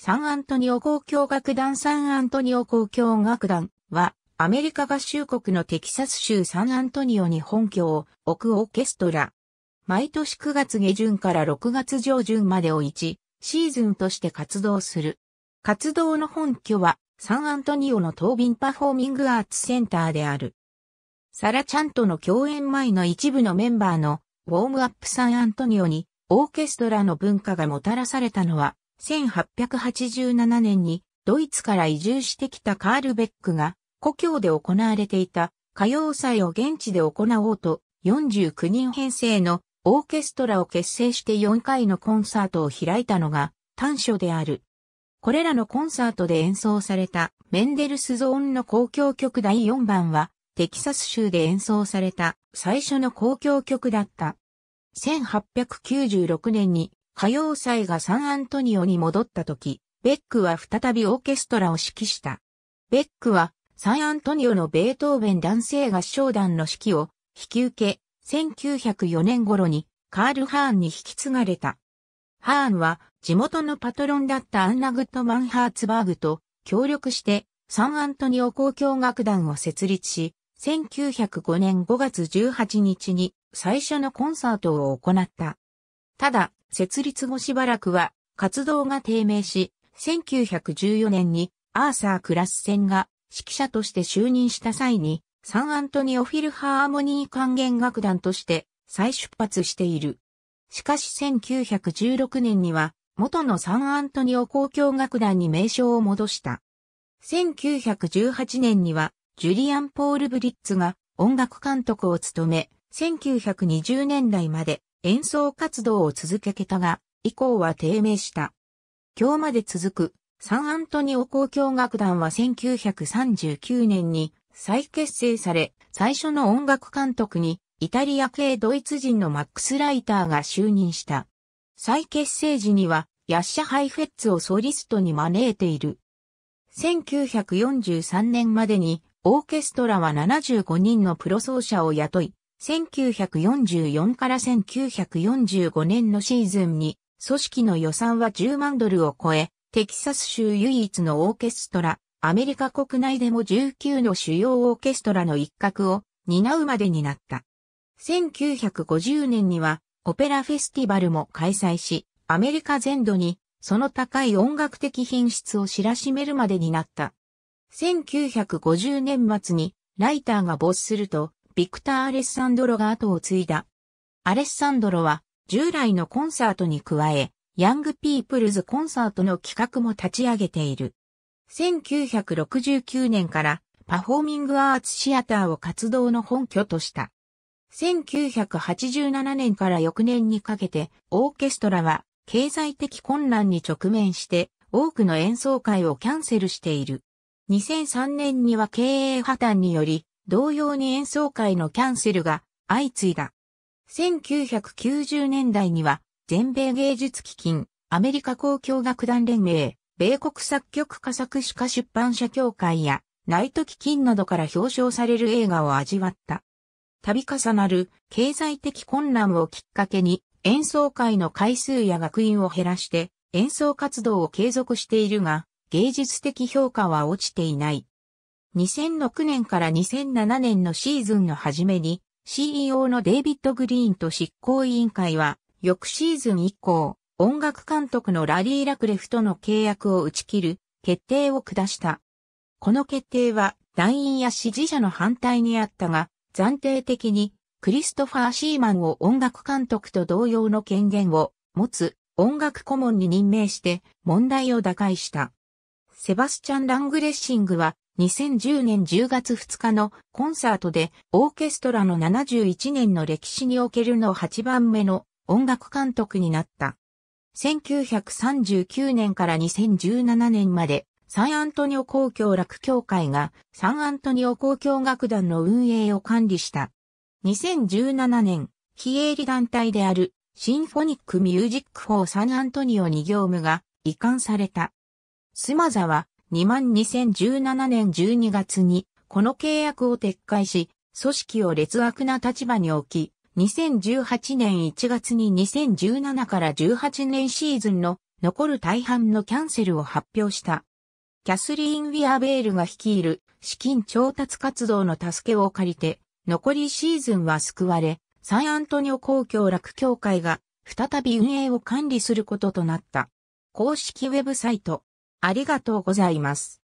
サンアントニオ交響楽団サンアントニオ交響楽団は、アメリカ合衆国のテキサス州サンアントニオに本拠を置くオーケストラ。毎年9月下旬から6月上旬までを1シーズンとして活動する。活動の本拠はサンアントニオの東便パフォーミングアーツセンターである。サラちゃんとの共演前の一部のメンバーのウォームアップサンアントニオにオーケストラの文化がもたらされたのは1887年にドイツから移住してきたカール・ベックが故郷で行われていた歌謡祭を現地で行おうと49人編成のオーケストラを結成して4回のコンサートを開いたのが短所である。これらのコンサートで演奏されたメンデルスゾーンの公共曲第4番はテキサス州で演奏された最初の公共曲だった。1896年に歌謡祭がサンアントニオに戻った時、ベックは再びオーケストラを指揮した。ベックはサンアントニオのベートーベン男性合唱団の指揮を引き受け、1904年頃にカール・ハーンに引き継がれた。ハーンは地元のパトロンだったアンナ・グッドマン・ハーツバーグと協力してサンアントニオ交響楽団を設立し、1905年5月18日に最初のコンサートを行った。ただ、設立後しばらくは活動が低迷し、1914年にアーサー・クラッセンが指揮者として就任した際に、サンアントニオ・フィルハーモニー管弦楽団として再出発している。しかし1916年には、元のサンアントニオ交響楽団に名称を戻した。1918年には、ジュリアン・ポール・ブリッツが音楽監督を務め、1920年代まで演奏活動を続けたが、以降は低迷した。今日まで続く、サンアントニオ交響楽団は1939年に再結成され、最初の音楽監督にイタリア系ドイツ人のマックス・ライターが就任した。再結成時にはヤッシャ・ハイフェッツをソリストに招いている。1943年までにオーケストラは75人のプロ奏者を雇い、1944から1945年のシーズンに、組織の予算は10万ドルを超え、テキサス州唯一のオーケストラ、アメリカ国内でも19の主要オーケストラの一角を担うまでになった。1950年にはオペラフェスティバルも開催し、アメリカ全土にその高い音楽的品質を知らしめるまでになった。1950年末にライターが没するとビクター・アレッサンドロが後を継いだ。アレッサンドロは従来のコンサートに加え、ヤングピープルズコンサートの企画も立ち上げている。1969年からパフォーミングアーツシアターを活動の本拠とした。1987年から翌年にかけてオーケストラは経済的混乱に直面して多くの演奏会をキャンセルしている。2003年には経営破綻により同様に演奏会のキャンセルが相次いだ。1990年代には、全米芸術基金、アメリカ交響楽団連盟、米国作曲家作詞家出版社協会や、ナイト基金などから表彰される映画を味わった。度重なる経済的混乱をきっかけに演奏会の回数や学員を減らして演奏活動を継続しているが芸術的評価は落ちていない。2006年から2007年のシーズンの初めに CEO のデイビッド・グリーンと執行委員会は翌シーズン以降音楽監督のラリー・ラクレフとの契約を打ち切る決定を下した。この決定は団員や支持者の反対にあったが暫定的にクリストファー・シーマンを音楽監督と同様の権限を持つ音楽顧問に任命して問題を打開した。セバスチャン・ラングレッシングは2010年10月2日のコンサートでオーケストラの71年の歴史におけるの8番目の音楽監督になった。1939年から2017年までサンアントニオ公共楽協会がサンアントニオ公共楽団の運営を管理した。2017年、非営利団体であるシンフォニックミュージックフォーサンアントニオに業務が移管された。スマザは2万2017年12月にこの契約を撤回し、組織を劣悪な立場に置き、2018年1月に2017から18年シーズンの残る大半のキャンセルを発表した。キャスリーン・ウィアベールが率いる資金調達活動の助けを借りて、残りシーズンは救われ、サンアントニオ公共楽協会が再び運営を管理することとなった。公式ウェブサイト、ありがとうございます。